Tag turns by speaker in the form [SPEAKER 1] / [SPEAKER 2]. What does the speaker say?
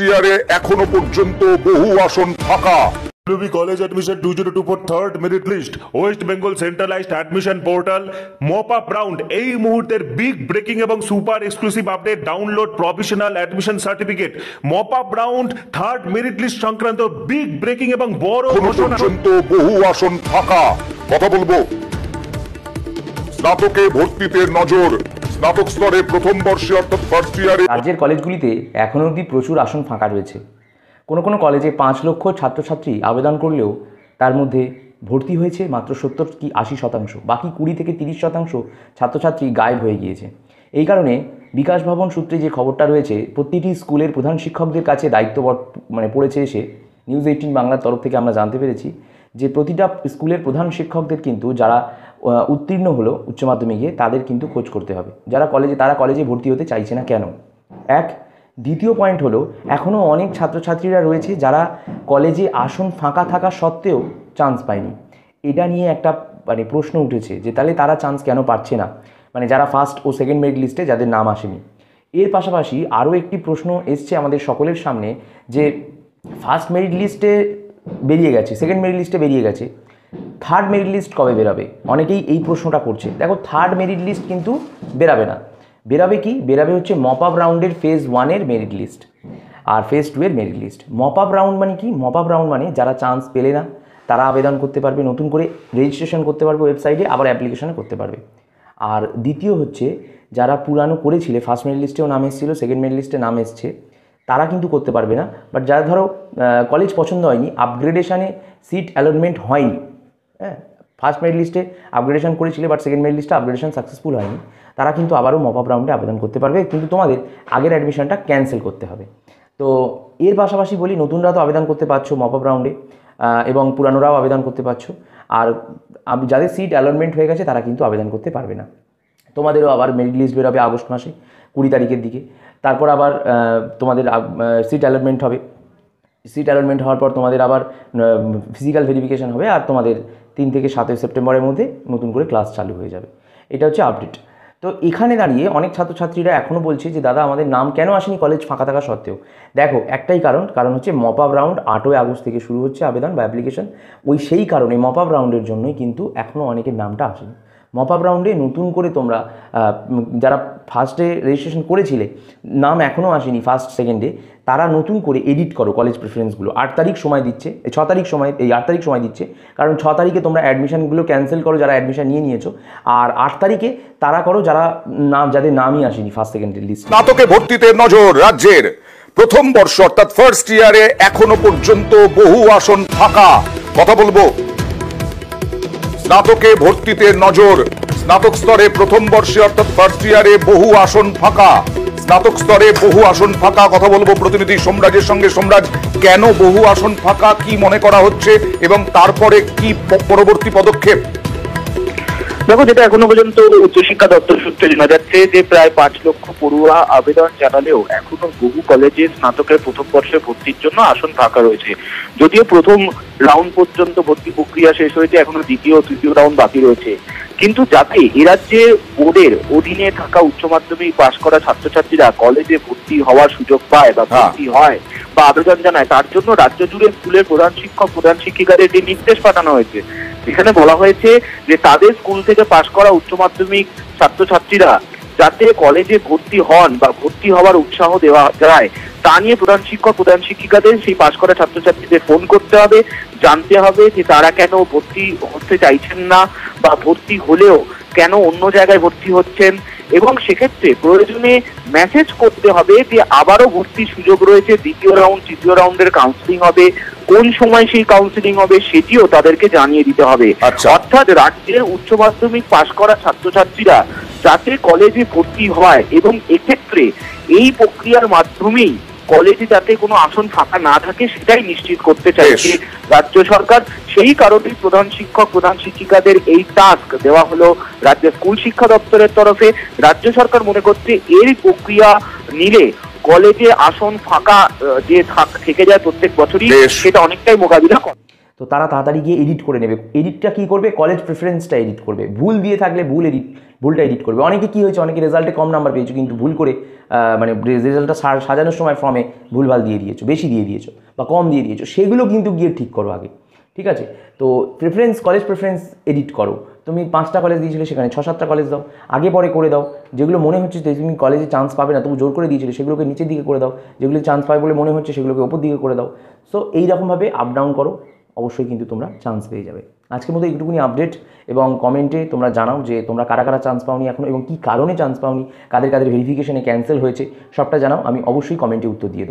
[SPEAKER 1] কুষ্টিয়ারে এখনো পর্যন্ত বহু আসন ফাঁকা এই মুহূর্তের বিগ ব্রেকিং এবং super exclusive update download provisional admission certificate mop up round third merit list সংক্রান্ত বিগ ব্রেকিং এবং বড় ঘোষণা বহু
[SPEAKER 2] আসন ফাঁকা কথা বলবো স্নাতকে ভর্তিতে নজর স্নাতক স্তরে প্রথম বর্ষে অর্থাৎ ফার্স্ট ইয়ারে রাজ্যের কলেজগুলিতে এখনও অবধি প্রচুর আসন ফাঁকা রয়েছে কোনো কোনো কলেজে পাঁচ লক্ষ ছাত্রছাত্রী আবেদন করলেও তার মধ্যে ভর্তি হয়েছে মাত্র সত্তর কি আশি শতাংশ বাকি কুড়ি থেকে তিরিশ শতাংশ ছাত্রছাত্রী গায়েব হয়ে গিয়েছে এই কারণে বিকাশ ভবন সূত্রে যে খবরটা রয়েছে প্রতিটি স্কুলের প্রধান শিক্ষকদের কাছে দায়িত্ব মানে পড়েছে এসে নিউজ এইটিন বাংলার তরফ থেকে আমরা জানতে পেরেছি যে প্রতিটা স্কুলের প্রধান শিক্ষকদের কিন্তু যারা উত্তীর্ণ হলো উচ্চ মাধ্যমিকে তাদের কিন্তু খোঁজ করতে হবে যারা কলেজে তারা কলেজে ভর্তি হতে চাইছে না কেন এক দ্বিতীয় পয়েন্ট হলো এখনও অনেক ছাত্রছাত্রীরা রয়েছে যারা কলেজে আসন ফাঁকা থাকা সত্ত্বেও চান্স পায়নি এটা নিয়ে একটা মানে প্রশ্ন উঠেছে যে তাহলে তারা চান্স কেন পাচ্ছে না মানে যারা ফার্স্ট ও সেকেন্ড মেরিট লিস্টে যাদের নাম আসেনি এর পাশাপাশি আরও একটি প্রশ্ন এসছে আমাদের সকলের সামনে যে ফার্স্ট মেরিট লিস্টে বেরিয়ে গেছে সেকেন্ড মেরিট লিস্টে বেরিয়ে গেছে থার্ড মেরিট লিস্ট কবে বেরাবে অনেকেই এই প্রশ্নটা করছে দেখো থার্ড মেরিট লিস্ট কিন্তু বেরাবে না বেরাবে কি বেরাবে হচ্ছে মপ আপ রাউন্ডের ফেজ ওয়ানের মেরিট লিস্ট আর ফেজ টু এর merit list mop up round মানে কি মপ আপ রাউন্ড মানে যারা চান্স পেলে না তারা আবেদন করতে পারবে নতুন করে রেজিস্ট্রেশন করতে পারবে ওয়েবসাইটে আবার অ্যাপ্লিকেশন করতে পারবে আর দ্বিতীয় হচ্ছে যারা পুরানো করেছিলে ফার্স্ট মেরিট লিস্টেও নাম এসেছিলো সেকেন্ড মেরিট লিস্টে নাম এসছে তারা কিন্তু করতে পারবে না বাট যারা ধরো কলেজ পছন্দ হয়নি আপগ্রেডেশানে সিট অ্যালটমেন্ট হয়নি হ্যাঁ ফার্স্ট মেরিট লিস্টে আপগ্রেডেশন করেছিলে বাট সেকেন্ড মেরিট লিস্টে আপগ্রেডেশন সাকসেসফুল হয়নি তারা কিন্তু আবারও মপ আপ রাউন্ডে আবেদন করতে পারবে কিন্তু তোমাদের আগের অ্যাডমিশনটা ক্যান্সেল করতে হবে তো এর পাশাপাশি বলি নতুনরা তো আবেদন করতে পারছো মপ আপ রাউন্ডে এবং পুরানোরাও আবেদন করতে পারছো আর যাদের সিট অ্যালটমেন্ট হয়ে গেছে তারা কিন্তু আবেদন করতে পারবে না তোমাদেরও আবার মেরিট লিস্ট বেরোবে আগস্ট মাসে কুড়ি তারিখের দিকে তারপর আবার তোমাদের সিট অ্যালটমেন্ট হবে সিট অ্যালটমেন্ট হওয়ার পর তোমাদের আবার ফিজিক্যাল ভেরিফিকেশান হবে আর তোমাদের তিন থেকে সাতই সেপ্টেম্বরের মধ্যে নতুন করে ক্লাস চালু হয়ে যাবে এটা হচ্ছে আপডেট তো এখানে দাঁড়িয়ে অনেক ছাত্রছাত্রীরা এখনও বলছে যে দাদা আমাদের নাম কেন আসেনি কলেজ ফাঁকা থাকা সত্ত্বেও দেখো একটাই কারণ কারণ হচ্ছে মপ আপ রাউন্ড আটই আগস্ট থেকে শুরু হচ্ছে আবেদন বা অ্যাপ্লিকেশন ওই সেই কারণে মপ আপ রাউন্ডের জন্যই কিন্তু এখনও অনেকের নামটা আসেনি মপ আপ রাউন্ডে নতুন করে তোমরা যারা ফার্স্টে রেজিস্ট্রেশন করেছিলে নাম এখনও আসেনি ফার্স্ট সেকেন্ডে তারা নতুন করে এডিট করো কলেজ প্রেফারেন্সগুলো আট তারিখ সময় দিচ্ছে ছ তারিখ সময় এই আট তারিখ সময় দিচ্ছে কারণ ছ তারিখে তোমরা অ্যাডমিশানগুলো ক্যান্সেল করো যারা অ্যাডমিশান নিয়ে নিয়েছো আর আট তারিখে তারা করো যারা নাম যাদের নামই আসেনি ফার্স্ট সেকেন্ডের লিস্ট
[SPEAKER 1] স্নাতকে ভর্তিতে নজর রাজ্যের প্রথম বর্ষ অর্থাৎ ফার্স্ট ইয়ারে এখনো পর্যন্ত বহু আসন ফাঁকা কথা বলবো স্নাতকে ভর্তিতে নজর স্নাতক স্তরে প্রথম বর্ষে অর্থাৎ ফার্স্ট ইয়ারে বহু আসন ফাঁকা স্নাতক স্তরে বহু আসন ফাঁকা কথা বলবো প্রতিনিধি সম্রাজের সঙ্গে সম্রাজ কেন বহু আসন ফাঁকা কি মনে করা হচ্ছে এবং তারপরে কি পরবর্তী পদক্ষেপ দেখো যেটা এখনো পর্যন্ত উচ্চশিক্ষা দপ্তর সূত্রে জানা যাচ্ছে যে প্রায় পাঁচ লক্ষ পড়ুয়া আবেদন জানালেও এখনো বহু কলেজে স্নাতকের প্রথম বর্ষে ভর্তির জন্য আসন ফাঁকা রয়েছে যদিও প্রথম রাউন্ড পর্যন্ত ভর্তি প্রক্রিয়া শেষ হয়েছে এখনো দ্বিতীয় তৃতীয় রাউন্ড বাকি রয়েছে কিন্তু যাতে এরাজ্যে বোর্ডের অধীনে থাকা উচ্চ মাধ্যমিক পাশ করা ছাত্রছাত্রীরা কলেজে ভর্তি হওয়ার সুযোগ পায় বা হ্যাঁ। ভর্তি হয় বা আবেদন জানায় তার জন্য রাজ্য জুড়ে স্কুলের প্রধান শিক্ষক প্রধান শিক্ষিকাদের একটি নির্দেশ পাঠানো হয়েছে এখানে বলা হয়েছে যে তাদের স্কুল থেকে পাশ করা উচ্চ মাধ্যমিক ছাত্রছাত্রীরা যাতে কলেজে ভর্তি হন বা ভর্তি হওয়ার উৎসাহ দেওয়া যায় তা নিয়ে প্রধান শিক্ষক প্রধান শিক্ষিকাদের সেই পাশ করা ছাত্রছাত্রীদের ফোন করতে হবে জানতে হবে যে তারা কেন ভর্তি হতে চাইছেন না বা ভর্তি হলেও কেন অন্য জায়গায় ভর্তি হচ্ছেন এবং সেক্ষেত্রে প্রয়োজনে মেসেজ করতে হবে যে আবারও ভর্তির সুযোগ রয়েছে দ্বিতীয় রাউন্ড তৃতীয় রাউন্ডের কাউন্সিলিং হবে কোন সময় সেই কাউন্সিলিং হবে সেটিও তাদেরকে জানিয়ে দিতে হবে আচ্ছা। অর্থাৎ রাজ্যের উচ্চ মাধ্যমিক পাশ করা ছাত্রছাত্রীরা যাতে কলেজে ভর্তি হয় এবং এক্ষেত্রে এই প্রক্রিয়ার মাধ্যমেই কলেজে যাতে কোনো আসন ফাঁকা না থাকে সেটাই নিশ্চিত করতে চাইছে রাজ্য সরকার সেই কারণেই প্রধান শিক্ষক প্রধান শিক্ষিকাদের এই টাস্ক দেওয়া হলো রাজ্যের স্কুল শিক্ষা দপ্তরের তরফে রাজ্য সরকার মনে করছে এর প্রক্রিয়া নিলে কলেজে আসন ফাঁকা যে থেকে যায় প্রত্যেক বছরই সেটা অনেকটাই মোকাবিলা করে
[SPEAKER 2] তো তারা তাড়াতাড়ি গিয়ে এডিট করে নেবে এডিটটা কী করবে কলেজ প্রেফারেন্সটা এডিট করবে ভুল দিয়ে থাকলে ভুল এডিট ভুলটা এডিট করবে অনেকে কী হয়েছে অনেকে রেজাল্টে কম নাম্বার পেয়েছো কিন্তু ভুল করে মানে রেজাল্টটা সাজানোর সময় ফর্মে ভুলভাল দিয়ে দিয়েছো বেশি দিয়ে দিয়েছো বা কম দিয়ে দিয়েছো সেগুলো কিন্তু গিয়ে ঠিক করো আগে ঠিক আছে তো প্রেফারেন্স কলেজ প্রেফারেন্স এডিট করো তুমি পাঁচটা কলেজ দিয়েছিলে সেখানে ছ সাতটা কলেজ দাও আগে পরে করে দাও যেগুলো মনে হচ্ছে যে তুমি কলেজে চান্স পাবে না তবু জোর করে দিয়েছিলে সেগুলোকে নিচের দিকে করে দাও যেগুলো চান্স পাবে বলে মনে হচ্ছে সেগুলোকে ওপর দিকে করে দাও সো এইরকমভাবে আপ ডাউন করো অবশ্যই কিন্তু তোমরা চান্স পেয়ে যাবে আজকের মতো এইটুকুনি আপডেট এবং কমেন্টে তোমরা জানাও যে তোমরা কারা কারা চান্স পাওনি এখন এবং কী কারণে চান্স পাওনি কাদের কাদের ভেরিফিকেশনে ক্যান্সেল হয়েছে সবটা জানাও আমি অবশ্যই কমেন্টে উত্তর দিয়ে দেবো